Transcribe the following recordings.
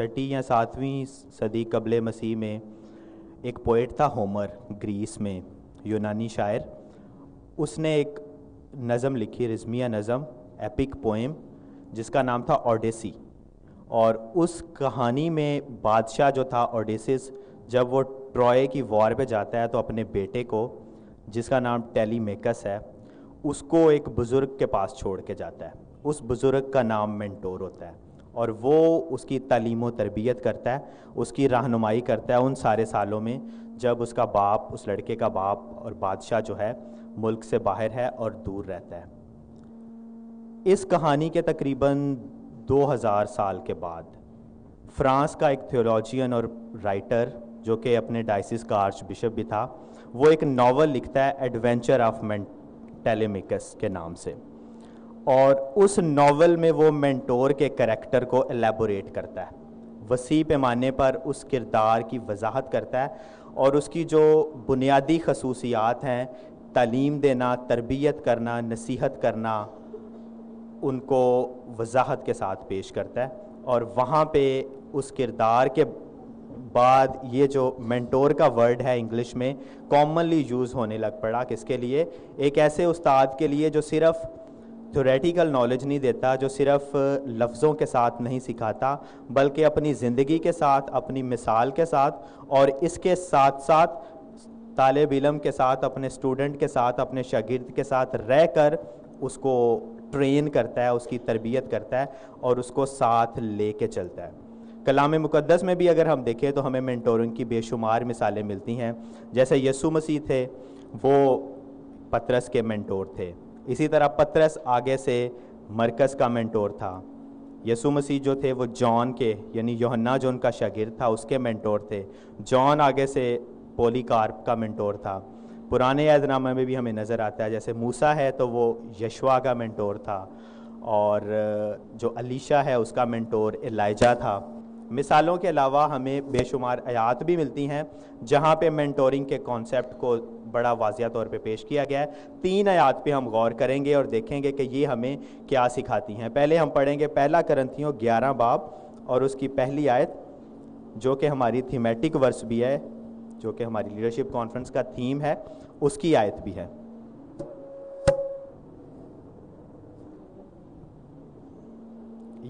छठी या सातवीं सदी कबल मसीह में एक पोइट था होमर ग्रीस में यूनानी शायर उसने एक नज़म लिखी रिजमिया नज़म एपिक पोएम जिसका नाम था ओडेसी और उस कहानी में बादशाह जो था ओडेसिस जब वो ट्रॉय की वॉर पे जाता है तो अपने बेटे को जिसका नाम टेलीमेकस है उसको एक बुज़ुर्ग के पास छोड़ के जाता है उस बुज़ुर्ग का नाम मेंटोर होता है और वो उसकी तलीम व तरबियत करता है उसकी रहनुमाई करता है उन सारे सालों में जब उसका बाप उस लड़के का बाप और बादशाह जो है मुल्क से बाहर है और दूर रहता है इस कहानी के तकरीबन 2000 साल के बाद फ्रांस का एक थियोलॉजियन और राइटर जो कि अपने डाइसिस का आर्च बिशप भी था वो एक नावल लिखता है एडवेंचर ऑफ टेलीमिकस के नाम से और उस नावल में वो मेंटोर के करैक्टर को एलेबोरेट करता है वसी पैमाने पर उस किरदार की वजाहत करता है और उसकी जो बुनियादी खसूसियात हैं तालीम देना तरबियत करना नसीहत करना उनको वजाहत के साथ पेश करता है और वहाँ पे उस किरदार के बाद ये जो मेंटोर का वर्ड है इंग्लिश में कॉमनली यूज़ होने लग पड़ा किसके लिए एक ऐसे उस्ताद के लिए जो सिर्फ़ थोरेटिकल नॉलेज नहीं देता जो सिर्फ लफ्ज़ों के साथ नहीं सिखाता बल्कि अपनी ज़िंदगी के साथ अपनी मिसाल के साथ और इसके साथ साथ तालब इलम के साथ अपने स्टूडेंट के साथ अपने शागिर्द के साथ रह कर उसको ट्रेन करता है उसकी तरबियत करता है और उसको साथ ले कर चलता है कलाम मुकदस में भी अगर हम देखें तो हमें मेंटोरिंग की बेशुमार मिसालें मिलती हैं जैसे यसु मसीह थे वो पत्रस के मैंटोर थे इसी तरह पत्रस आगे से मरकस का मेंटोर था यसु मसीह जो थे वो जॉन के यानी योहन्ना जो उनका शागिर था उसके मेंटोर थे जॉन आगे से पोलीकार्प का मेंटोर था पुराने यादनामा में भी हमें नज़र आता है जैसे मूसा है तो वो यशवा का मेंटोर था और जो अलीशा है उसका मेंटोर एलाइजा था मिसालों के अलावा हमें बेशुमार आयात भी मिलती हैं जहाँ पे मेंटोरिंग के कॉन्सेप्ट को बड़ा वाजिया तौर पे पेश किया गया है तीन आयात पे हम गौर करेंगे और देखेंगे कि ये हमें क्या सिखाती हैं पहले हम पढ़ेंगे पहला करंथियों ग्यारह बाब और उसकी पहली आयत जो कि हमारी थीमेटिक वर्स भी है जो कि हमारी लीडरशिप कॉन्फ्रेंस का थीम है उसकी आयत भी है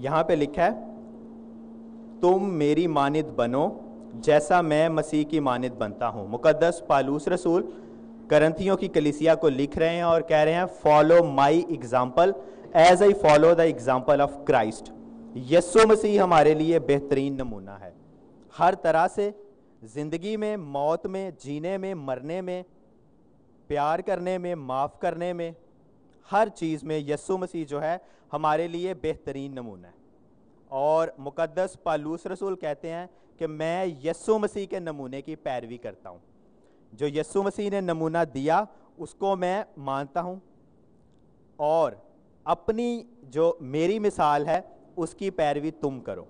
यहां पे लिखा है तुम मेरी मानित बनो जैसा मैं मसीह की मानद बनता हूं मुकद्दस पालूस रसूल करंथियों की कलिसिया को लिख रहे हैं और कह रहे हैं follow my example as I follow the example of Christ यस्सु मसीह हमारे लिए बेहतरीन नमूना है हर तरह से जिंदगी में मौत में जीने में मरने में प्यार करने में माफ़ करने में हर चीज़ में यस्सु मसीह जो है हमारे लिए बेहतरीन नमूना है और मुक़दस पालूस रसूल कहते हैं कि मैं यस्सु मसीह के नमूने की पैरवी करता हूँ जो यसु मसीह ने नमूना दिया उसको मैं मानता हूँ और अपनी जो मेरी मिसाल है उसकी पैरवी तुम करो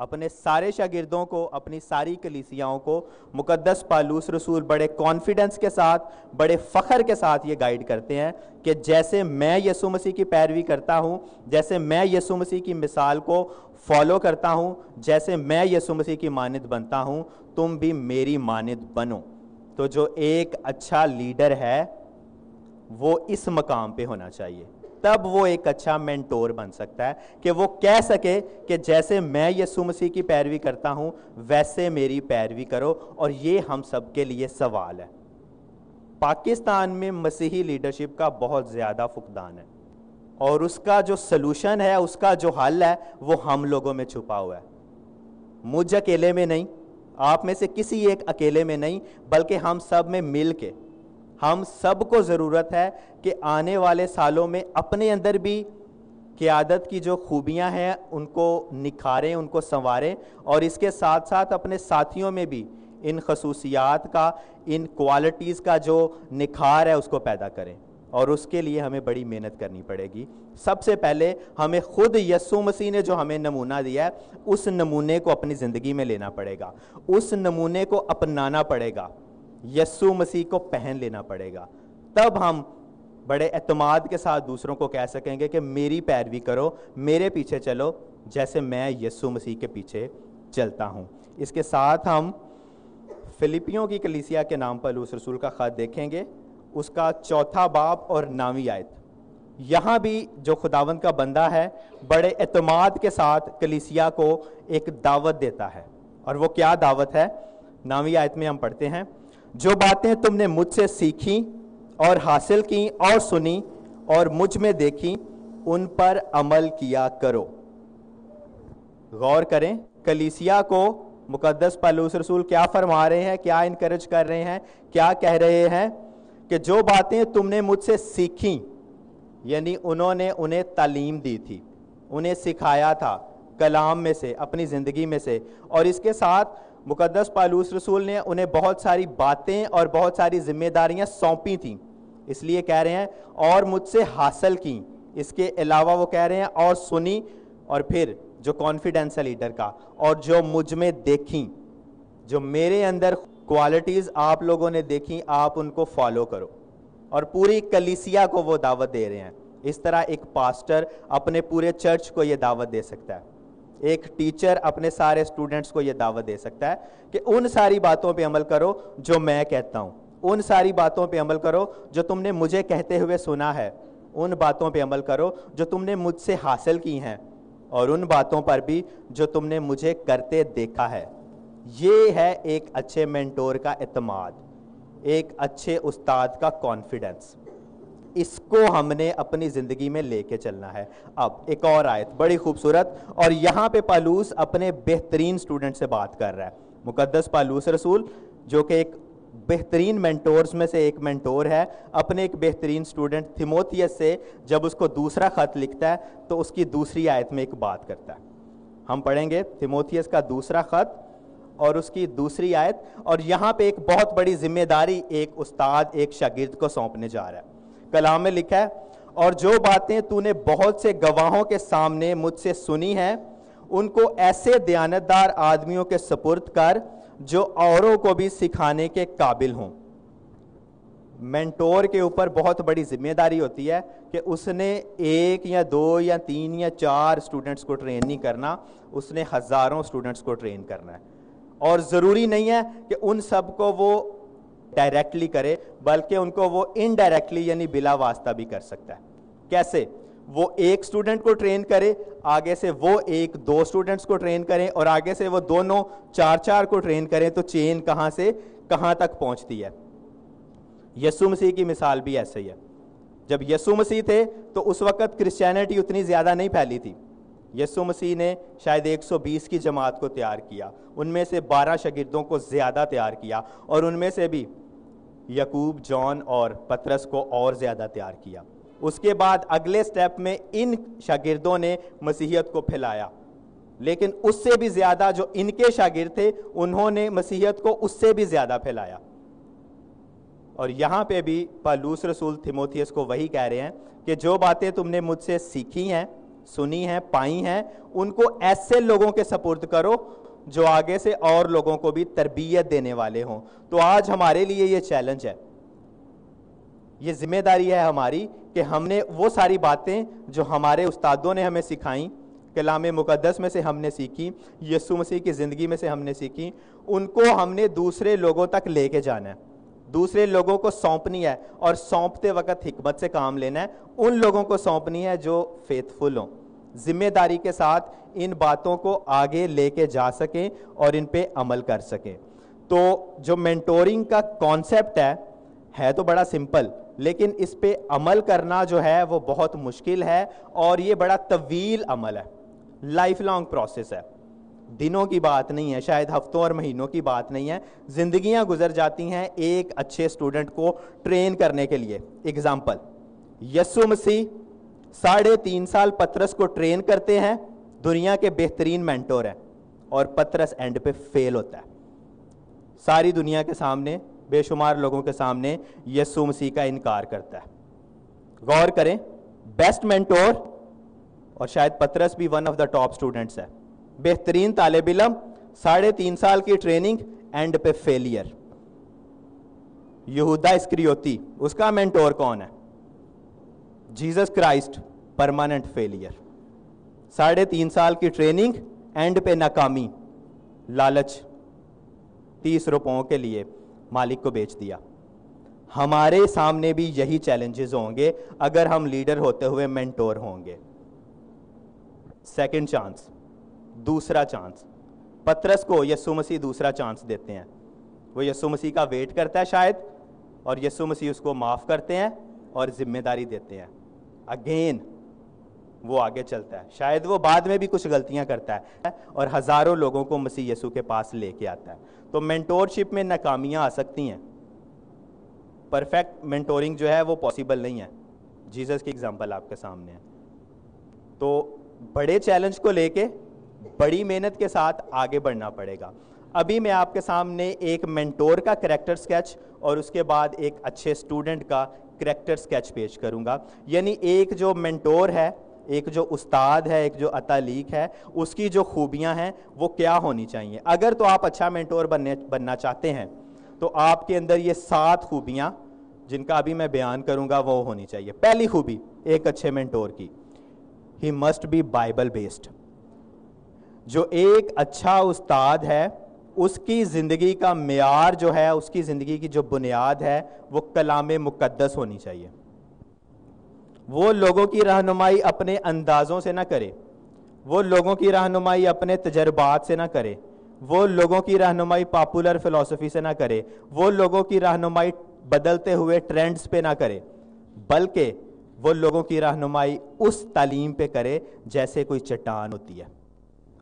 अपने सारे शागिर्दों को अपनी सारी कलीसियाओं को मुकद्दस पालूस रसूल बड़े कॉन्फिडेंस के साथ बड़े फ़खर के साथ ये गाइड करते हैं कि जैसे मैं यसु मसीह की पैरवी करता हूँ जैसे मैं यसु मसीह की मिसाल को फॉलो करता हूँ जैसे मैं यसु मसीह की मानद बनता हूँ तुम भी मेरी मानद बनो तो जो एक अच्छा लीडर है वो इस मकाम पे होना चाहिए तब वो एक अच्छा मेंटोर बन सकता है कि वो कह सके कि जैसे मैं यसु मसीह की पैरवी करता हूँ वैसे मेरी पैरवी करो और ये हम सब के लिए सवाल है पाकिस्तान में मसीही लीडरशिप का बहुत ज़्यादा फुकदान है और उसका जो सलूशन है उसका जो हल है वो हम लोगों में छुपा हुआ है मुझ अकेले में नहीं आप में से किसी एक अकेले में नहीं बल्कि हम सब में मिल के हम सब को ज़रूरत है कि आने वाले सालों में अपने अंदर भी क़्यादत की जो खूबियां हैं उनको निखारें उनको संवारें और इसके साथ साथ अपने साथियों में भी इन खसूसियात का इन क्वालिटीज़ का जो निखार है उसको पैदा करें और उसके लिए हमें बड़ी मेहनत करनी पड़ेगी सबसे पहले हमें खुद यस्सु मसीह ने जो हमें नमूना दिया है उस नमूने को अपनी ज़िंदगी में लेना पड़ेगा उस नमूने को अपनाना पड़ेगा यस्सु मसीह को पहन लेना पड़ेगा तब हम बड़े अतमाद के साथ दूसरों को कह सकेंगे कि मेरी पैरवी करो मेरे पीछे चलो जैसे मैं यस्सु मसीह के पीछे चलता हूँ इसके साथ हम फिलिपियों की कलीसिया के नाम पर लूस रसूल का ख़त देखेंगे उसका चौथा बाप और नावी आयत यहाँ भी जो खुदावंद का बंदा है बड़े अतमाद के साथ कलीसिया को एक दावत देता है और वो क्या दावत है नावी आयत में हम पढ़ते हैं जो बातें तुमने मुझसे सीखी और हासिल की और सुनी और मुझ में देखी उन पर अमल किया करो गौर करें कलीसिया को मुकदस पलूस रसूल क्या फरमा रहे हैं क्या इनक्रेज कर रहे हैं क्या कह रहे हैं कि जो बातें तुमने मुझसे सीखी यानी उन्होंने उन्हें तालीम दी थी उन्हें सिखाया था कलाम में से अपनी ज़िंदगी में से और इसके साथ मुकदस पालूस रसूल ने उन्हें बहुत सारी बातें और बहुत सारी जिम्मेदारियां सौंपी थीं इसलिए कह रहे हैं और मुझसे हासिल की इसके अलावा वो कह रहे हैं और सुनी और फिर जो कॉन्फिडेंस है लीडर का और जो मुझ में देखी जो मेरे अंदर क्वालिटीज़ आप लोगों ने देखी आप उनको फॉलो करो और पूरी कलीसिया को वो दावत दे रहे हैं इस तरह एक पास्टर अपने पूरे चर्च को ये दावत दे सकता है एक टीचर अपने सारे स्टूडेंट्स को ये दावत दे सकता है कि उन सारी बातों पे अमल करो जो मैं कहता हूँ उन सारी बातों पे अमल करो जो तुमने मुझे कहते हुए सुना है उन बातों पे अमल करो जो तुमने मुझसे हासिल की हैं और उन बातों पर भी जो तुमने मुझे करते देखा है ये है एक अच्छे मेंटोर का अतमाद एक अच्छे उस्ताद का कॉन्फिडेंस इसको हमने अपनी ज़िंदगी में लेके चलना है अब एक और आयत बड़ी खूबसूरत और यहाँ पे पालूस अपने बेहतरीन स्टूडेंट से बात कर रहा है मुकद्दस पालूस रसूल जो कि एक बेहतरीन मेंटोर्स में से एक मेंटोर है अपने एक बेहतरीन स्टूडेंट थिमोथियस से जब उसको दूसरा ख़त लिखता है तो उसकी दूसरी आयत में एक बात करता है हम पढ़ेंगे थिमोथियस का दूसरा ख़त और उसकी दूसरी आयत और यहाँ पे एक बहुत बड़ी जिम्मेदारी एक उस्ताद एक शागिर्द को सौंपने जा रहा है कलाम में लिखा है और जो बातें तूने बहुत से गवाहों के सामने मुझसे सुनी हैं उनको ऐसे दयानतदार आदमियों के सपुर्द कर जो औरों को भी सिखाने के काबिल हों मेंटोर के ऊपर बहुत बड़ी जिम्मेदारी होती है कि उसने एक या दो या तीन या चार स्टूडेंट्स को ट्रेन नहीं करना उसने हज़ारों स्टूडेंट्स को ट्रेन करना है और ज़रूरी नहीं है कि उन सब को वो डायरेक्टली करे बल्कि उनको वो इनडायरेक्टली यानी बिला वास्ता भी कर सकता है कैसे वो एक स्टूडेंट को ट्रेन करे आगे से वो एक दो स्टूडेंट्स को ट्रेन करें और आगे से वो दोनों चार चार को ट्रेन करें तो चेन कहाँ से कहाँ तक पहुँचती है यसु मसीह की मिसाल भी ऐसे ही है जब यसु मसीह थे तो उस वक्त क्रिश्चियनिटी उतनी ज़्यादा नहीं फैली थी यसु मसीह ने शायद 120 की जमात को तैयार किया उनमें से 12 शगिर्दों को ज़्यादा तैयार किया और उनमें से भी यकूब जॉन और पतरस को और ज़्यादा तैयार किया उसके बाद अगले स्टेप में इन शागिर्दों ने मसीहत को फैलाया लेकिन उससे भी ज़्यादा जो इनके शागिर्द थे उन्होंने मसीहत को उससे भी ज़्यादा फैलाया और यहाँ पे भी पालूस रसूल थिमोथियस को वही कह रहे हैं कि जो बातें तुमने मुझसे सीखी हैं सुनी हैं पाई हैं उनको ऐसे लोगों के सपुर्द करो जो आगे से और लोगों को भी तरबियत देने वाले हों तो आज हमारे लिए ये चैलेंज है ये जिम्मेदारी है हमारी कि हमने वो सारी बातें जो हमारे उस्तादों ने हमें सिखाई कलाम मुकदस में से हमने सीखी यसु मसीह की ज़िंदगी में से हमने सीखी उनको हमने दूसरे लोगों तक लेके जाना है दूसरे लोगों को सौंपनी है और सौंपते वक्त हिकमत से काम लेना है उन लोगों को सौंपनी है जो फेथफुल हों जिम्मेदारी के साथ इन बातों को आगे लेके जा सकें और इन पे अमल कर सकें तो जो मेंटोरिंग का कॉन्सेप्ट है है तो बड़ा सिंपल लेकिन इस पे अमल करना जो है वो बहुत मुश्किल है और ये बड़ा तवील अमल है लाइफ लॉन्ग प्रोसेस है दिनों की बात नहीं है शायद हफ्तों और महीनों की बात नहीं है जिंदगियां गुजर जाती हैं एक अच्छे स्टूडेंट को ट्रेन करने के लिए एग्ज़ाम्पल यस्सु मसीह साढ़े तीन साल पत्रस को ट्रेन करते हैं दुनिया के बेहतरीन मेंटोर हैं और पत्रस एंड पे फेल होता है सारी दुनिया के सामने बेशुमार लोगों के सामने यस्सु मसीह का इनकार करता है गौर करें बेस्ट मेंटोर और शायद पत्रस भी one of the top students है बेहतरीन तालब इलम साढ़े तीन साल की ट्रेनिंग एंड पे फेलियर यहूदा स्क्रियोती उसका मेंटोर कौन है जीसस क्राइस्ट परमानेंट फेलियर साढ़े तीन साल की ट्रेनिंग एंड पे नाकामी लालच तीस रुपयों के लिए मालिक को बेच दिया हमारे सामने भी यही चैलेंजेस होंगे अगर हम लीडर होते हुए मेंटोर होंगे सेकंड चांस दूसरा चांस पत्रस को यसु मसीह दूसरा चांस देते हैं वो यसु मसीह का वेट करता है शायद और यसु मसीह उसको माफ़ करते हैं और जिम्मेदारी देते हैं अगेन वो आगे चलता है शायद वो बाद में भी कुछ गलतियां करता है और हज़ारों लोगों को मसीह यसु के पास लेके आता है तो मेंटोरशिप में नाकामियां आ सकती हैं परफेक्ट मेंटोरिंग जो है वो पॉसिबल नहीं है जीसस की एग्जांपल आपके सामने है तो बड़े चैलेंज को लेके बड़ी मेहनत के साथ आगे बढ़ना पड़ेगा अभी मैं आपके सामने एक मेंटोर का करेक्टर स्केच और उसके बाद एक अच्छे स्टूडेंट का करेक्टर स्केच पेश करूँगा यानी एक जो मेंटोर है एक जो उस्ताद है एक जो अतालीक है उसकी जो खूबियां हैं वो क्या होनी चाहिए अगर तो आप अच्छा मेंटोर बनने बनना चाहते हैं तो आपके अंदर ये सात खूबियां जिनका अभी मैं बयान करूंगा वो होनी चाहिए पहली खूबी एक अच्छे मेंटोर की he must be Bible based जो एक अच्छा उस्ताद है उसकी ज़िंदगी का मैार जो है उसकी ज़िंदगी की जो बुनियाद है वो कलाम मुकदस होनी चाहिए वो लोगों की रहनुमाई अपने अंदाज़ों से ना करे वो लोगों की रहनुमाई अपने तजर्बात से ना करे वो लोगों की रहनुमाई पॉपुलर फ़िलासफ़ी से ना करे वो लोगों की रहनुमाई बदलते हुए ट्रेंड्स पे ना करे बल्कि वो लोगों की रहनुमाई उस तालीम पे करे जैसे कोई चट्टान होती है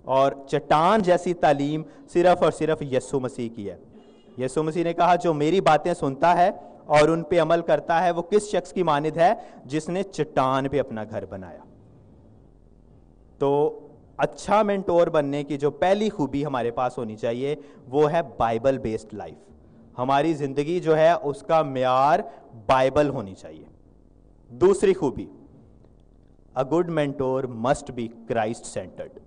और चट्टान जैसी तालीम सिर्फ और सिर्फ यसु मसीह की है यसु मसीह ने कहा जो मेरी बातें सुनता है और उन पे अमल करता है वो किस शख्स की मानद है जिसने चट्टान पे अपना घर बनाया तो अच्छा मेंटोर बनने की जो पहली खूबी हमारे पास होनी चाहिए वो है बाइबल बेस्ड लाइफ हमारी ज़िंदगी जो है उसका मैार बाइबल होनी चाहिए दूसरी खूबी a good mentor must be Christ centred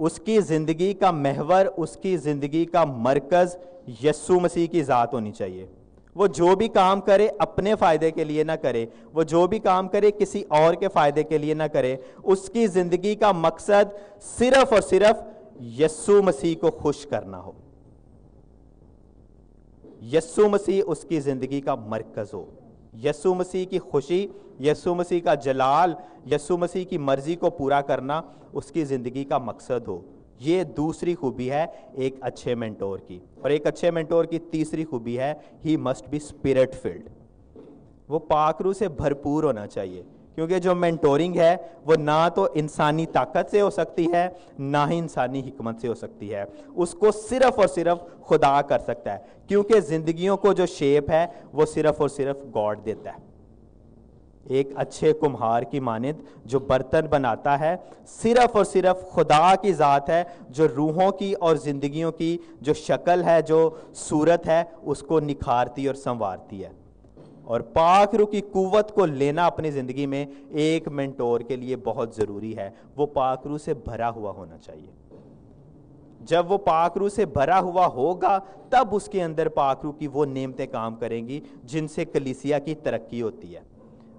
उसकी ज़िंदगी का महवर उसकी ज़िंदगी का मरकज़ यस्सु मसीह की ज़ात होनी चाहिए वो जो भी काम करे अपने फ़ायदे के लिए ना करे वो जो भी काम करे किसी और के फ़ायदे के लिए ना करे उसकी ज़िंदगी का मकसद सिर्फ और सिर्फ यस्सु मसीह को खुश करना हो यस्सु मसीह उसकी ज़िंदगी का मरकज़ हो यस्सु मसीह की खुशी यसु मसीह का जलाल यसु मसीह की मर्जी को पूरा करना उसकी ज़िंदगी का मकसद हो ये दूसरी खूबी है एक अच्छे मेंटोर की और एक अच्छे मेंटोर की तीसरी खूबी है he must be spirit filled वो पाखरू से भरपूर होना चाहिए क्योंकि जो मेंटोरिंग है वो ना तो इंसानी ताकत से हो सकती है ना ही इंसानी हमत से हो सकती है उसको सिर्फ और सिर्फ खुदा कर सकता है क्योंकि ज़िंदगियों को जो शेप है वो सिर्फ और सिर्फ गॉड देता है एक अच्छे कुम्हार की मानद जो बर्तन बनाता है सिर्फ और सिर्फ खुदा की ज़ात है जो रूहों की और ज़िंदगियों की जो शक्ल है जो सूरत है उसको निखारती और संवारती है और पाक रू की कुवत को लेना अपनी ज़िंदगी में एक मेंटोर के लिए बहुत ज़रूरी है वो पाक रू से भरा हुआ होना चाहिए जब वो पाकरू से भरा हुआ होगा तब उसके अंदर पाकरू की वो नेमतें काम करेंगी जिनसे कलिसिया की तरक्की होती है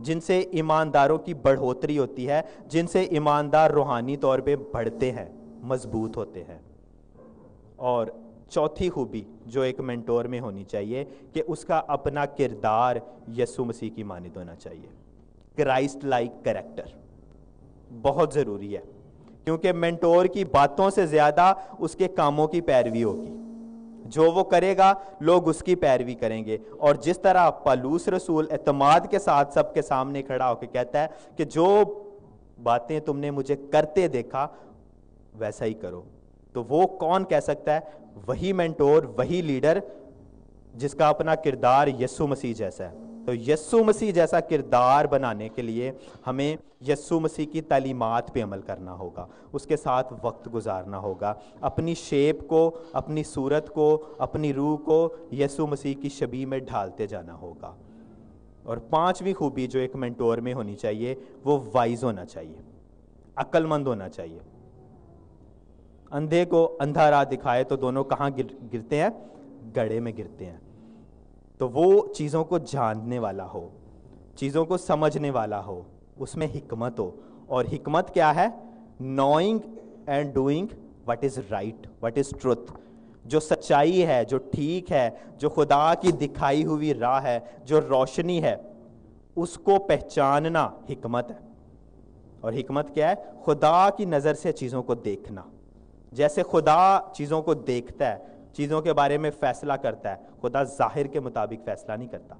जिनसे ईमानदारों की बढ़ोतरी होती है जिनसे ईमानदार रूहानी तौर पे बढ़ते हैं मजबूत होते हैं और चौथी खूबी जो एक मेंटोर में होनी चाहिए कि उसका अपना किरदार यसु मसीह की मानित होना चाहिए क्राइस्ट लाइक करेक्टर बहुत ज़रूरी है क्योंकि मेंटोर की बातों से ज़्यादा उसके कामों की पैरवी होगी जो वो करेगा लोग उसकी पैरवी करेंगे और जिस तरह पालूस रसूल अतमाद के साथ सबके सामने खड़ा होकर कहता है कि जो बातें तुमने मुझे करते देखा वैसा ही करो तो वो कौन कह सकता है वही मेंटोर वही लीडर जिसका अपना किरदार यसु मसीह जैसा है तो यस्सु मसीह जैसा किरदार बनाने के लिए हमें यस्सु मसीह की तालीमत पे अमल करना होगा उसके साथ वक्त गुजारना होगा अपनी शेप को अपनी सूरत को अपनी रूह को यस्सु मसीह की छबी में ढालते जाना होगा और पांचवी खूबी जो एक मेंटोर में होनी चाहिए वो वाइज होना चाहिए अक्लमंद होना चाहिए अंधे को अंधा राह दिखाए तो दोनों कहाँ गिर, गिरते हैं गड़े में गिरते हैं तो वो चीज़ों को जानने वाला हो चीज़ों को समझने वाला हो उसमें हिकमत हो और हिकमत क्या है knowing and doing what is right what is truth जो सच्चाई है जो ठीक है जो खुदा की दिखाई हुई राह है जो रोशनी है उसको पहचानना हिकमत है और हिकमत क्या है खुदा की नज़र से चीज़ों को देखना जैसे खुदा चीज़ों को देखता है चीज़ों के बारे में फैसला करता है खुदा जाहिर के मुताबिक फैसला नहीं करता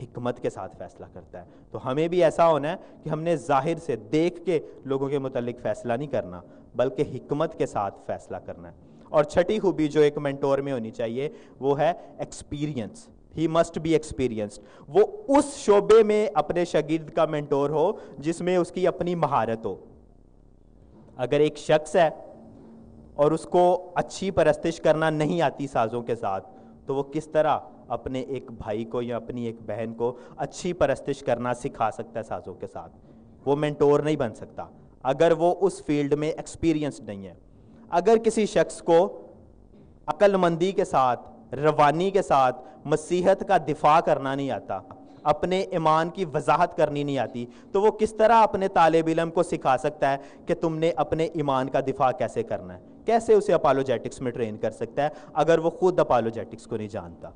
हिकमत के साथ फैसला करता है तो हमें भी ऐसा होना है कि हमने जाहिर से देख के लोगों के मुतालिक फैसला नहीं करना बल्कि हिकमत के साथ फैसला करना है और छठी खूबी जो एक मेंटोर में होनी चाहिए वो है experience he must be experienced वो उस शोबे में अपने शगीर्द का मेंटोर हो जिसमें उसकी अपनी महारत हो अगर एक शख्स है और उसको अच्छी परस्तिश करना नहीं आती साज़ों के साथ तो वो किस तरह अपने एक भाई को या अपनी एक बहन को अच्छी परस्तिश करना सिखा सकता है साज़ों के साथ वो मेंटोर नहीं बन सकता अगर वो उस फील्ड में एक्सपीरियंस नहीं है अगर किसी शख्स को अक्लमंदी के साथ रवानी के साथ मसीहत का दिफा करना नहीं आता अपने ईमान की वजाहत करनी नहीं आती तो वो किस तरह अपने तालब इलम को सिखा सकता है कि तुमने अपने ईमान का दिफा कैसे करना है कैसे उसे अपालोजेटिक्स में ट्रेन कर सकता है अगर वो खुद अपालोजेटिक्स को नहीं जानता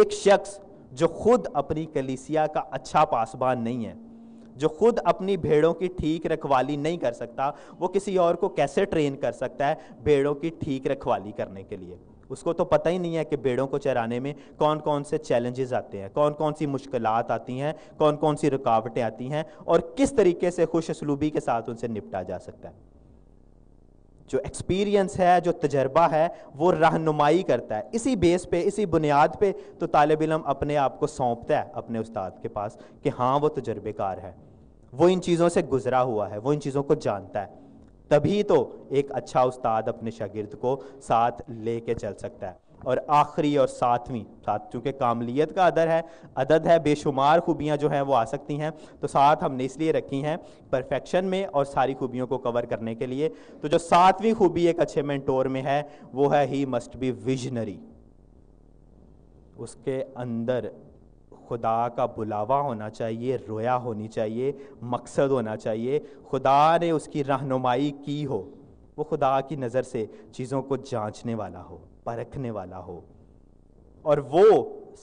एक शख्स जो खुद अपनी कलीसिया का अच्छा पासबान नहीं है जो खुद अपनी भेड़ों की ठीक रखवाली नहीं कर सकता वो किसी और को कैसे ट्रेन कर सकता है भेड़ों की ठीक रखवाली करने के लिए उसको तो पता ही नहीं है कि भेड़ों को चराने में कौन कौन से चैलेंजेस आते हैं कौन कौन सी मुश्किल आती हैं कौन कौन सी रुकावटें आती हैं और किस तरीके से खुश असलूबी के साथ उनसे निपटा जा सकता है जो एक्सपीरियंस है जो तजर्बा है वो रहनुमाई करता है इसी बेस पे इसी बुनियाद पे तो तालब इलम अपने आप को सौंपता है अपने उस्ताद के पास कि हाँ वो तजर्बेकार है वो इन चीज़ों से गुजरा हुआ है वो इन चीज़ों को जानता है तभी तो एक अच्छा उस्ताद अपने शागिर्द को साथ ले कर चल सकता है और आखिरी और सातवीं साथ चूँकि कामलीत का अदर है अदद है बेशुमार खूबियाँ जो हैं वो आ सकती हैं तो साथ हमने इसलिए रखी हैं परफेक्शन में और सारी खूबियों को कवर करने के लिए तो जो सातवीं खूबी एक अच्छे मेंटोर में है वो है ही मस्ट बी विजनरी उसके अंदर खुदा का बुलावा होना चाहिए रोया होनी चाहिए मकसद होना चाहिए खुदा ने उसकी रहनुमाई की हो वो खुदा की नज़र से चीज़ों को जांचने वाला हो परखने वाला हो और वो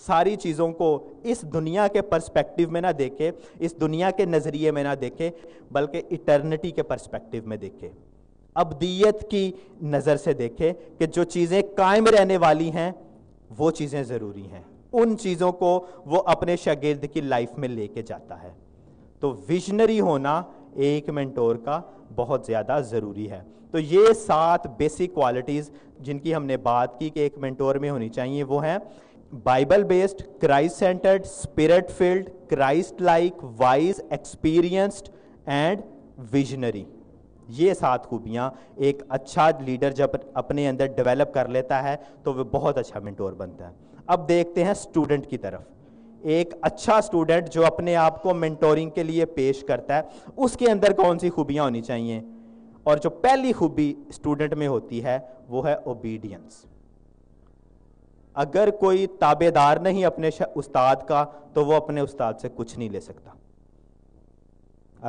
सारी चीज़ों को इस दुनिया के पर्सपेक्टिव में ना देखे इस दुनिया के नज़रिए में ना देखे बल्कि इटर्निटी के पर्सपेक्टिव में देखे अबदीयत की नज़र से देखे कि जो चीज़ें कायम रहने वाली हैं वो चीज़ें ज़रूरी हैं उन चीज़ों को वो अपने शागिर्द की लाइफ में लेके जाता है तो विजनरी होना एक मेंटोर का बहुत ज़्यादा ज़रूरी है तो ये सात बेसिक क्वालिटीज़ जिनकी हमने बात की कि एक मेंटोर में होनी चाहिए वो हैं Bible based Christ centred spirit filled Christ like wise experienced and visionary ये सात खूबियाँ एक अच्छा लीडर जब अपने अंदर डेवलप कर लेता है तो वह बहुत अच्छा मेंटोर बनता है अब देखते हैं स्टूडेंट की तरफ एक अच्छा स्टूडेंट जो अपने आप को मेंटोरिंग के लिए पेश करता है उसके अंदर कौन सी खूबियाँ होनी चाहिए और जो पहली खूबी स्टूडेंट में होती है वो है ओबीडियंस अगर कोई ताबेदार नहीं अपने उस्ताद का तो वो अपने उस्ताद से कुछ नहीं ले सकता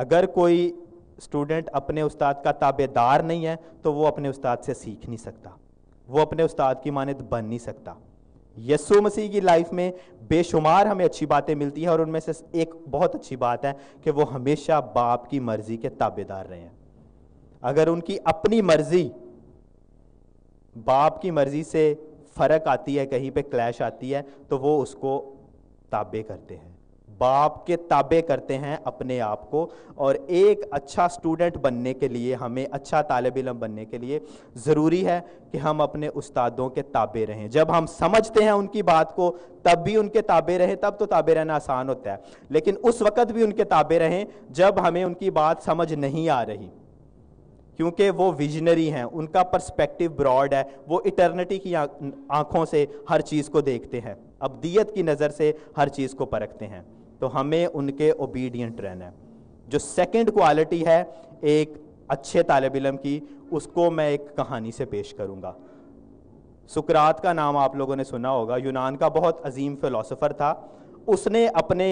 अगर कोई स्टूडेंट अपने उस्ताद का ताबेदार नहीं है तो वो अपने उस्ताद से सीख नहीं सकता वो अपने उस्ताद की मानद बन नहीं सकता यसु मसीह की लाइफ में बेशुमार हमें अच्छी बातें मिलती हैं और उनमें से एक बहुत अच्छी बात है कि वो हमेशा बाप की मर्जी के ताबेदार रहे हैं अगर उनकी अपनी मर्जी बाप की मर्जी से फर्क आती है कहीं पे क्लैश आती है तो वो उसको ताबे करते हैं बाप के ताबे करते हैं अपने आप को और एक अच्छा स्टूडेंट बनने के लिए हमें अच्छा तालब इलम बनने के लिए ज़रूरी है कि हम अपने उस्तादों के ताबे रहें जब हम समझते हैं उनकी बात को तब भी उनके ताबे रहे तब तो ताबे रहना आसान होता है लेकिन उस वक़्त भी उनके ताबे रहें जब हमें उनकी बात समझ नहीं आ रही क्योंकि वो विजनरी हैं उनका पर्सपेक्टिव ब्रॉड है वो इटर्निटी की आंखों से हर चीज़ को देखते हैं अबदीत की नज़र से हर चीज़ को परखते हैं तो हमें उनके ओबीडियंट रहना है जो सेकंड क्वालिटी है एक अच्छे तालब इलम की उसको मैं एक कहानी से पेश करूँगा सुकरात का नाम आप लोगों ने सुना होगा यूनान का बहुत अजीम फिलोसोफर था उसने अपने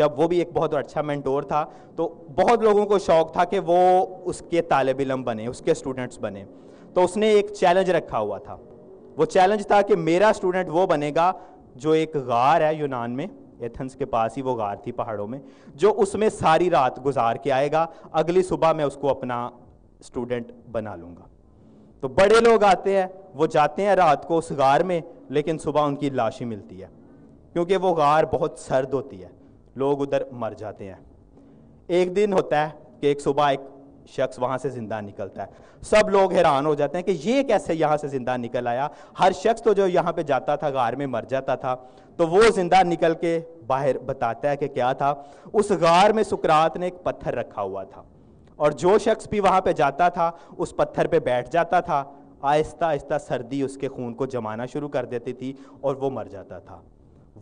जब वो भी एक बहुत अच्छा मेंटोर था तो बहुत लोगों को शौक़ था कि वो उसके तालब इलम बने उसके स्टूडेंट्स बने तो उसने एक चैलेंज रखा हुआ था वो चैलेंज था कि मेरा स्टूडेंट वो बनेगा जो एक गार है यूनान में एथेंस के पास ही वो गार थी पहाड़ों में जो उसमें सारी रात गुजार के आएगा अगली सुबह मैं उसको अपना स्टूडेंट बना लूंगा तो बड़े लोग आते हैं वो जाते हैं रात को उस गार में लेकिन सुबह उनकी लाश ही मिलती है क्योंकि वो गार बहुत सर्द होती है लोग उधर मर जाते हैं एक दिन होता है कि एक सुबह एक शख्स वहां से ज़िंदा निकलता है सब लोग हैरान हो जाते हैं कि ये कैसे यहाँ से ज़िंदा निकल आया हर शख्स तो जो यहाँ पे जाता था गार में मर जाता था तो वो ज़िंदा निकल के बाहर बताता है कि क्या था उस गार में सुकरात ने एक पत्थर रखा हुआ था और जो शख्स भी वहां पे जाता था उस पत्थर पे बैठ जाता था आहिस्ता आहिस्ता सर्दी उसके खून को जमाना शुरू कर देती थी और वो मर जाता था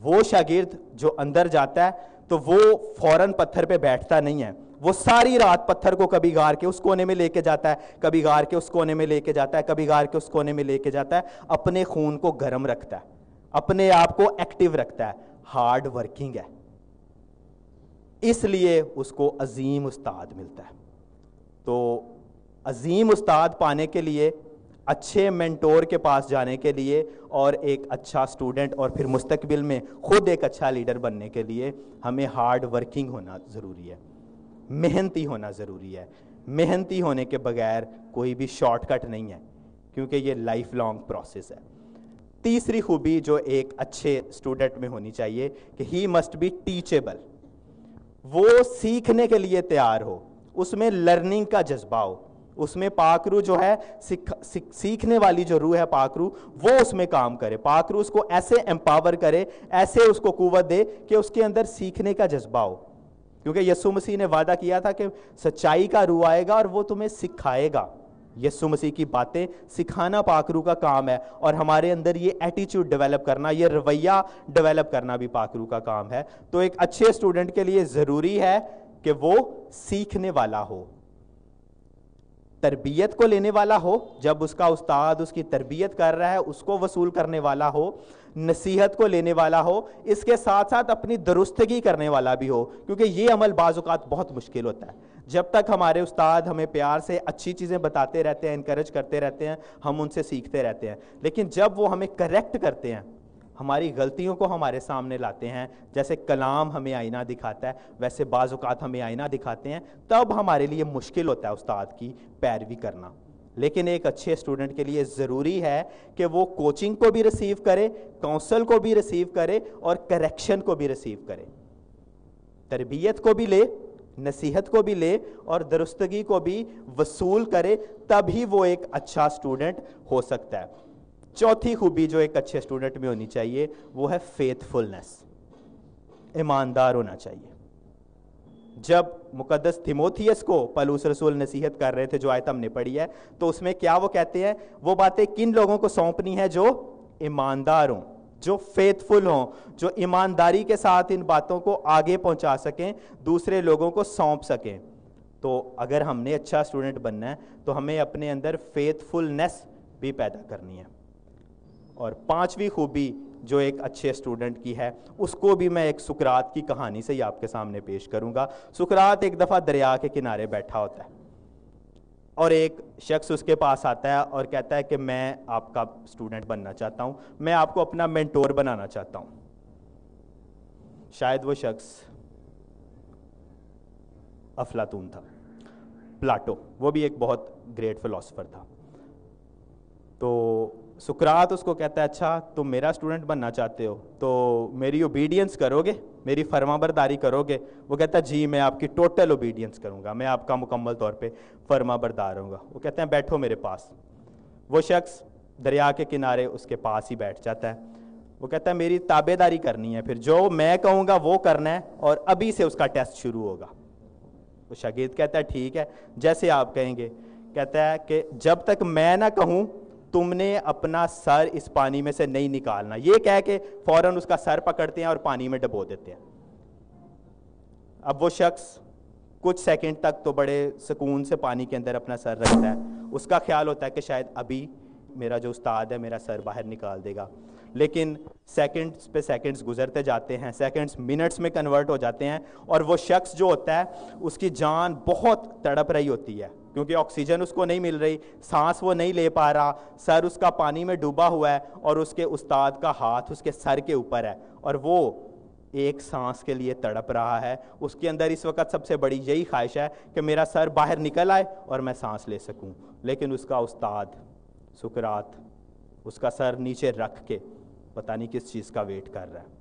वो शागिर्द जो अंदर जाता है तो वो फौरन पत्थर पे बैठता नहीं है वो सारी रात पत्थर को कभी गार के उस कोने में लेके जाता है कभी गार के उस कोने में लेके जाता है कभी गार के उस कोने में लेके जाता है अपने खून को गर्म रखता है अपने आप को एक्टिव रखता है हार्ड वर्किंग है इसलिए उसको अजीम उस्ताद मिलता है तो अजीम उस्ताद पाने के लिए अच्छे मेंटोर के पास जाने के लिए और एक अच्छा स्टूडेंट और फिर मुस्तकबिल में ख़ुद एक अच्छा लीडर बनने के लिए हमें हार्ड वर्किंग होना ज़रूरी है मेहनती होना ज़रूरी है मेहनती होने के बगैर कोई भी शॉर्टकट नहीं है क्योंकि ये लाइफ लॉन्ग प्रोसेस है तीसरी खूबी जो एक अच्छे स्टूडेंट में होनी चाहिए कि ही मस्ट बी टीचेबल वो सीखने के लिए तैयार हो उसमें लर्निंग का जज्बा हो उसमें पाकरू जो है सिख, सीखने वाली जो रूह है पाकरू वो उसमें काम करे पाकरू उसको ऐसे एम्पावर करे ऐसे उसको कुवत दे कि उसके अंदर सीखने का जज्बा हो क्योंकि यसु मसीह ने वादा किया था कि सच्चाई का रूह आएगा और वो तुम्हें सिखाएगा यस्सु मसीह की बातें सिखाना पाकरू का काम है और हमारे अंदर ये एटीट्यूड डेवलप करना ये रवैया डेवलप करना भी पाकरू का काम है तो एक अच्छे स्टूडेंट के लिए ज़रूरी है कि वो सीखने वाला हो तरबियत को लेने वाला हो जब उसका उस्ताद उसकी तरबियत कर रहा है उसको वसूल करने वाला हो नसीहत को लेने वाला हो इसके साथ साथ अपनी दुरुस्तगी करने वाला भी हो क्योंकि ये अमल बाज़ात बहुत मुश्किल होता है जब तक हमारे उस्ताद हमें प्यार से अच्छी चीज़ें बताते रहते हैं इनक्रेज करते रहते हैं हम उनसे सीखते रहते हैं लेकिन जब वो हमें करेक्ट करते हैं हमारी गलतियों को हमारे सामने लाते हैं जैसे कलाम हमें आईना दिखाता है वैसे बाज़ात हमें आईना दिखाते हैं तब हमारे लिए मुश्किल होता है उस्ताद की पैरवी करना लेकिन एक अच्छे स्टूडेंट के लिए ज़रूरी है कि वो कोचिंग को भी रिसीव करे काउंसल को भी रिसीव करे और करेक्शन को भी रिसीव करे तरबियत को भी ले नसीहत को भी ले और दुरुस्तगी को भी वसूल करे तभी वो एक अच्छा स्टूडेंट हो सकता है चौथी खूबी जो एक अच्छे स्टूडेंट में होनी चाहिए वो है फेथफुलनेस ईमानदार होना चाहिए जब मुकदस थिमोथियस को पलूस रसूल नसीहत कर रहे थे जो आयत हमने पढ़ी है तो उसमें क्या वो कहते हैं वो बातें किन लोगों को सौंपनी है जो ईमानदार हों जो फेथफुल हों जो ईमानदारी के साथ इन बातों को आगे पहुंचा सकें दूसरे लोगों को सौंप सकें तो अगर हमने अच्छा स्टूडेंट बनना है तो हमें अपने अंदर फेथफुलनेस भी पैदा करनी है और पांचवी खूबी जो एक अच्छे स्टूडेंट की है उसको भी मैं एक सुकरात की कहानी से ही आपके सामने पेश करूंगा सुकरात एक दफ़ा दरिया के किनारे बैठा होता है और एक शख्स उसके पास आता है और कहता है कि मैं आपका स्टूडेंट बनना चाहता हूँ मैं आपको अपना मेंटोर बनाना चाहता हूँ शायद वो शख्स अफलातून था प्लाटो वो भी एक बहुत ग्रेट फिलोसफर था तो सुकरात उसको कहता है अच्छा तुम मेरा स्टूडेंट बनना चाहते हो तो मेरी ओबीडियंस करोगे मेरी फर्माबरदारी करोगे वो कहता है जी मैं आपकी टोटल ओबीडियंस करूँगा मैं आपका मुकम्मल तौर पर फर्माबरदार हूँगा वो कहते हैं बैठो मेरे पास वो शख्स दरिया के किनारे उसके पास ही बैठ जाता है वो कहता है मेरी ताबेदारी करनी है फिर जो मैं कहूँगा वो करना है और अभी से उसका टेस्ट शुरू होगा वो शगीद कहता है ठीक है जैसे आप कहेंगे कहता है कि जब तक मैं ना कहूँ तुमने अपना सर इस पानी में से नहीं निकालना यह कह के फौरन उसका सर पकड़ते हैं और पानी में डबो देते हैं अब वो शख्स कुछ सेकंड तक तो बड़े सुकून से पानी के अंदर अपना सर रखता है उसका ख्याल होता है कि शायद अभी मेरा जो उस्ताद है मेरा सर बाहर निकाल देगा लेकिन सेकंड्स पे सेकंड्स गुजरते जाते हैं सेकंड्स मिनट्स में कन्वर्ट हो जाते हैं और वो शख्स जो होता है उसकी जान बहुत तड़प रही होती है क्योंकि ऑक्सीजन उसको नहीं मिल रही सांस वो नहीं ले पा रहा सर उसका पानी में डूबा हुआ है और उसके उस्ताद का हाथ उसके सर के ऊपर है और वो एक सांस के लिए तड़प रहा है उसके अंदर इस वक्त सबसे बड़ी यही ख्वाहिश है कि मेरा सर बाहर निकल आए और मैं सांस ले सकूं लेकिन उसका उस्ताद सुकरात उसका सर नीचे रख के पता नहीं किस चीज़ का वेट कर रहा है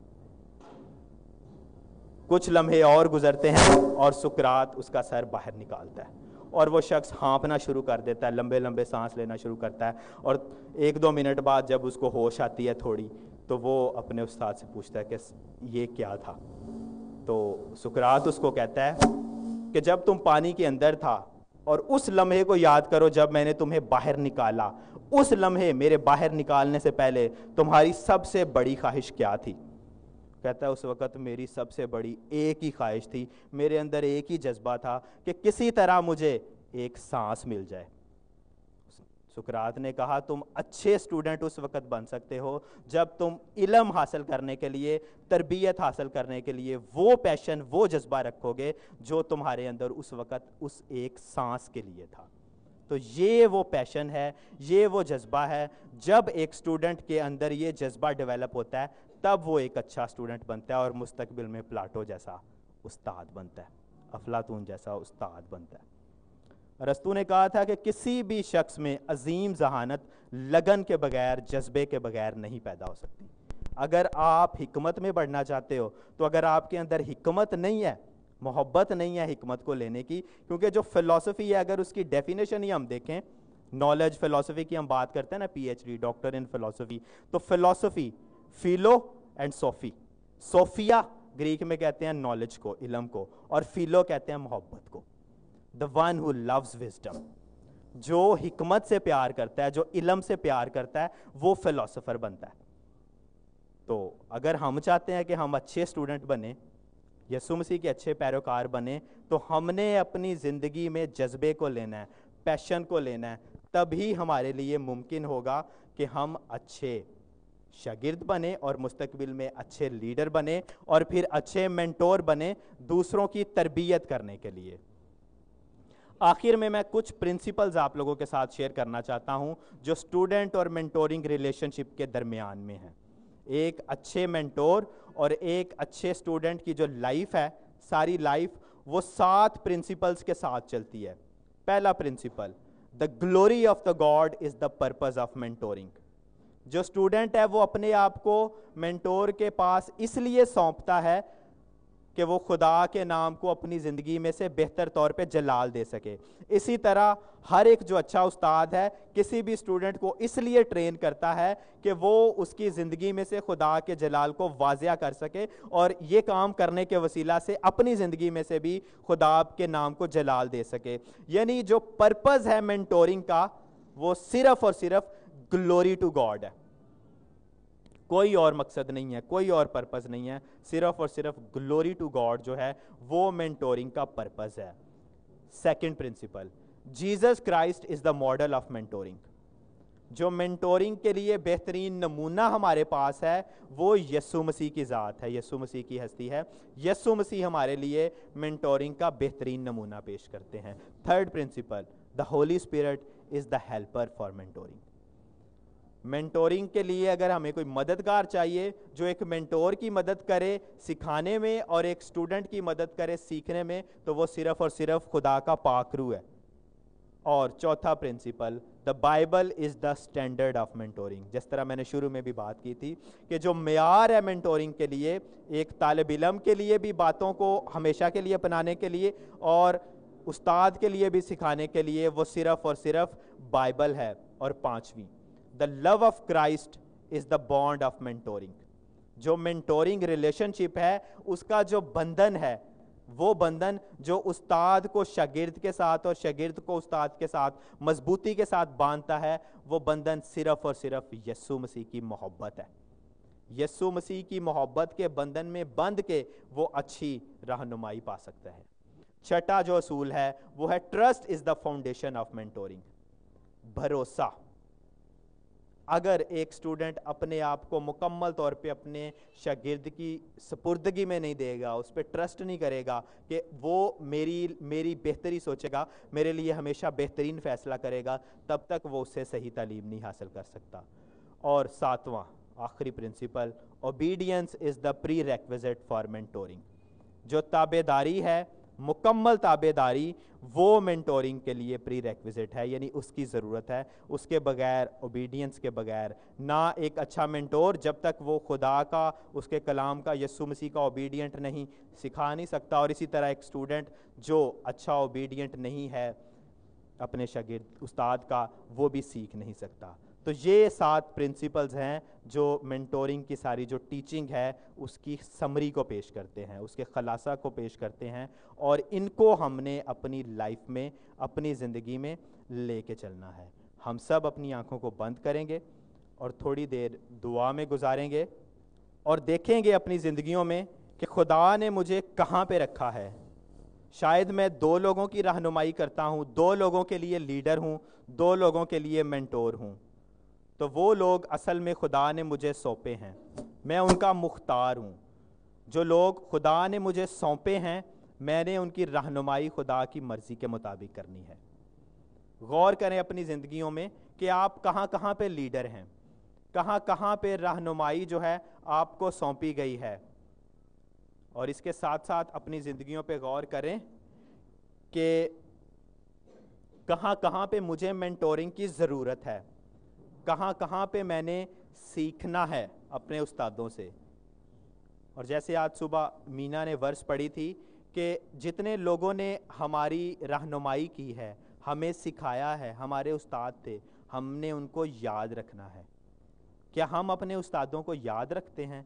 कुछ लम्हे और गुजरते हैं और सुकरात उसका सर बाहर निकालता है और वो शख्स हाँपना शुरू कर देता है लंबे लंबे सांस लेना शुरू करता है और एक दो मिनट बाद जब उसको होश आती है थोड़ी तो वो अपने उस्ताद से पूछता है कि ये क्या था तो सुकरात उसको कहता है कि जब तुम पानी के अंदर था और उस लम्हे को याद करो जब मैंने तुम्हें बाहर निकाला उस लम्हे मेरे बाहर निकालने से पहले तुम्हारी सबसे बड़ी ख्वाहिश क्या थी कहता है उस वक़्त मेरी सबसे बड़ी एक ही ख्वाहिश थी मेरे अंदर एक ही जज्बा था कि किसी तरह मुझे एक सांस मिल जाए सुकरात ने कहा तुम अच्छे स्टूडेंट उस वक़्त बन सकते हो जब तुम इलम हासिल करने के लिए तरबियत हासिल करने के लिए वो पैशन वो जज्बा रखोगे जो तुम्हारे अंदर उस वक़्त उस एक सांस के लिए था तो ये वो पैशन है ये वो जज्बा है जब एक स्टूडेंट के अंदर ये जज्बा डेवलप होता है तब वो एक अच्छा स्टूडेंट बनता है और मुस्तबिल में प्लाटो जैसा उस्ताद बनता है अफलातून जैसा उस्ताद बनता है रस्तू ने कहा था कि किसी भी शख्स में अजीम जहानत लगन के बगैर जज्बे के बगैर नहीं पैदा हो सकती अगर आप हिकमत में बढ़ना चाहते हो तो अगर आपके अंदर हिकमत नहीं है मोहब्बत नहीं है हिकमत को लेने की क्योंकि जो फ़िलासफ़ी है अगर उसकी डेफिनेशन ही हम देखें नॉलेज फ़िलासफ़ी की हम बात करते हैं ना डी डॉक्टर इन फ़िलासफ़ी तो philosophy philo and sophy sophia Greek में कहते हैं नॉलेज को इलम को और फिलो कहते हैं मोहब्बत को the one who loves wisdom जो हिकमत से प्यार करता है जो इलम से प्यार करता है वो फिलोसोफर बनता है तो अगर हम चाहते हैं कि हम अच्छे स्टूडेंट बने यसु मसीह के अच्छे पैरोकार बने तो हमने अपनी ज़िंदगी में जज्बे को लेना है पैशन को लेना है तभी हमारे लिए मुमकिन होगा कि हम अच्छे शागिर्द बने और मुस्तबिल में अच्छे लीडर बने और फिर अच्छे मेंटोर बने दूसरों की तरबियत करने के लिए आखिर में मैं कुछ प्रिंसिपल्स आप लोगों के साथ शेयर करना चाहता हूं जो स्टूडेंट और मेंटोरिंग रिलेशनशिप के दरमियान में हैं एक अच्छे मेंटोर और एक अच्छे स्टूडेंट की जो लाइफ है सारी लाइफ वो सात प्रिंसिपल्स के साथ चलती है पहला principle the glory of the God is the purpose of mentoring जो स्टूडेंट है वो अपने आप को मेंटोर के पास इसलिए सौंपता है कि वो खुदा के नाम को अपनी ज़िंदगी में से बेहतर तौर पे जलाल दे सके इसी तरह हर एक जो अच्छा उस्ताद है किसी भी स्टूडेंट को इसलिए ट्रेन करता है कि वो उसकी ज़िंदगी में से खुदा के जलाल को वाजिया कर सके और ये काम करने के वसीला से अपनी ज़िंदगी में से भी खुदा के नाम को जलाल दे सके यानी जो पर्पज़ है मैंटोरिंग का वो सिर्फ़ और सिर्फ़ ग्लोरी टू गॉड है कोई और मकसद नहीं है कोई और पर्पज़ नहीं है सिर्फ और सिर्फ ग्लोरी टू गॉड जो है वो मेंटोरिंग का पर्पज़ है second principle Jesus Christ is the model of mentoring जो मेंटोरिंग के लिए बेहतरीन नमूना हमारे पास है वो यसु मसीह की ज़ात है यसु मसीह की हस्ती है यसु मसीह हमारे लिए मेंटोरिंग का बेहतरीन नमूना पेश करते हैं third principle the Holy Spirit is the helper for mentoring mentoring के लिए अगर हमें कोई मददगार चाहिए जो एक मेंटोर की मदद करे सिखाने में और एक स्टूडेंट की मदद करे सीखने में तो वो सिर्फ और सिर्फ खुदा का पाखरू है और चौथा principle the Bible is the standard of mentoring जिस तरह मैंने शुरू में भी बात की थी कि जो मैार है मेंटोरिंग के लिए एक तालब इलम के लिए भी बातों को हमेशा के लिए अपनाने के लिए और उस्ताद के लिए भी सिखाने के लिए वो सिर्फ़ और सिर्फ बाइबल है और पाँचवीं the love of Christ is the bond of mentoring जो मेंटोरिंग रिलेशनशिप है उसका जो बंधन है वो बंधन जो उस्ताद को शगिर्द के साथ और शगिर्द को उस्ताद के साथ मजबूती के साथ बांधता है वो बंधन सिर्फ और सिर्फ यस्सु मसीह की मोहब्बत है यस्सु मसीह की मोहब्बत के बंधन में बंध के वो अच्छी रहनुमाई पा सकता है छठा जो असूल है वो है trust is the foundation of mentoring भरोसा अगर एक स्टूडेंट अपने आप को मुकम्मल तौर पे अपने शागिर्द की सपुर्दगी में नहीं देगा उस पर ट्रस्ट नहीं करेगा कि वो मेरी मेरी बेहतरी सोचेगा मेरे लिए हमेशा बेहतरीन फ़ैसला करेगा तब तक वो उससे सही तालीम नहीं हासिल कर सकता और सातवां आखिरी principle obedience is the prerequisite for mentoring जो ताबेदारी है मुकम्मल ताबेदारी वो मेंटोरिंग के लिए प्री रेक्विजिट है यानी उसकी ज़रूरत है उसके बगैर ओबीडियंस के बगैर ना एक अच्छा मेंटोर जब तक वो खुदा का उसके कलाम का यसु मसीह का ओबीडियंट नहीं सिखा नहीं सकता और इसी तरह एक स्टूडेंट जो अच्छा ओबीडियंट नहीं है अपने शगिर्द उस्ताद का वो भी सीख नहीं सकता तो ये सात प्रिंसिपल्स हैं जो मेंटोरिंग की सारी जो टीचिंग है उसकी समरी को पेश करते हैं उसके खलासा को पेश करते हैं और इनको हमने अपनी लाइफ में अपनी ज़िंदगी में लेके चलना है हम सब अपनी आँखों को बंद करेंगे और थोड़ी देर दुआ में गुजारेंगे और देखेंगे अपनी ज़िंदगियों में कि खुदा ने मुझे कहाँ पे रखा है शायद मैं दो लोगों की रहनुमाई करता हूँ दो लोगों के लिए लीडर हूँ दो लोगों के लिए मेंटोर हूँ तो वो लोग असल में खुदा ने मुझे सौंपे हैं मैं उनका मुख्तार हूँ जो लोग खुदा ने मुझे सौंपे हैं मैंने उनकी रहनुमाई खुदा की मर्ज़ी के मुताबिक करनी है गौर करें अपनी ज़िंदगियों में कि आप कहाँ कहाँ पे लीडर हैं कहाँ कहाँ पे रहनुमाई जो है आपको सौंपी गई है और इसके साथ साथ अपनी ज़िंदगियों पे गौर करें कि कहाँ कहाँ पे मुझे मेंटोरिंग की ज़रूरत है कहाँ कहाँ पे मैंने सीखना है अपने उस्तादों से और जैसे आज सुबह मीना ने वर्ष पढ़ी थी कि जितने लोगों ने हमारी रहनुमाई की है हमें सिखाया है हमारे उस्ताद थे हमने उनको याद रखना है क्या हम अपने उस्तादों को याद रखते हैं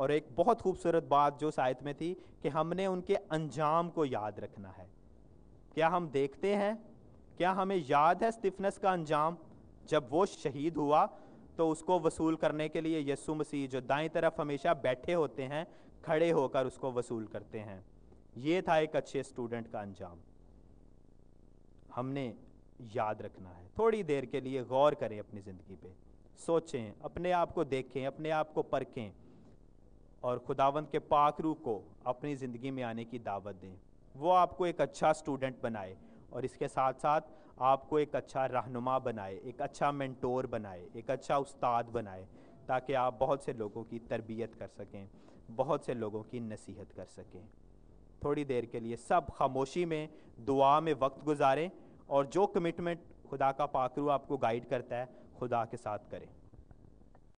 और एक बहुत खूबसूरत बात जो शायद में थी कि हमने उनके अंजाम को याद रखना है क्या हम देखते हैं क्या हमें याद है स्टिफनेस का अंजाम जब वो शहीद हुआ तो उसको वसूल करने के लिए यसु मसीह जो दाएं तरफ हमेशा बैठे होते हैं खड़े होकर उसको वसूल करते हैं ये था एक अच्छे स्टूडेंट का अंजाम हमने याद रखना है थोड़ी देर के लिए गौर करें अपनी ज़िंदगी पे सोचें अपने आप को देखें अपने आप को परखें और खुदावंत के पाक रूह को अपनी ज़िंदगी में आने की दावत दें वो आपको एक अच्छा स्टूडेंट बनाए और इसके साथ साथ आपको एक अच्छा रहनुमा बनाए एक अच्छा मेंटोर बनाए एक अच्छा उस्ताद बनाए ताकि आप बहुत से लोगों की तरबियत कर सकें बहुत से लोगों की नसीहत कर सकें थोड़ी देर के लिए सब खामोशी में दुआ में वक्त गुजारें और जो कमिटमेंट खुदा का पाकरू आपको गाइड करता है खुदा के साथ करें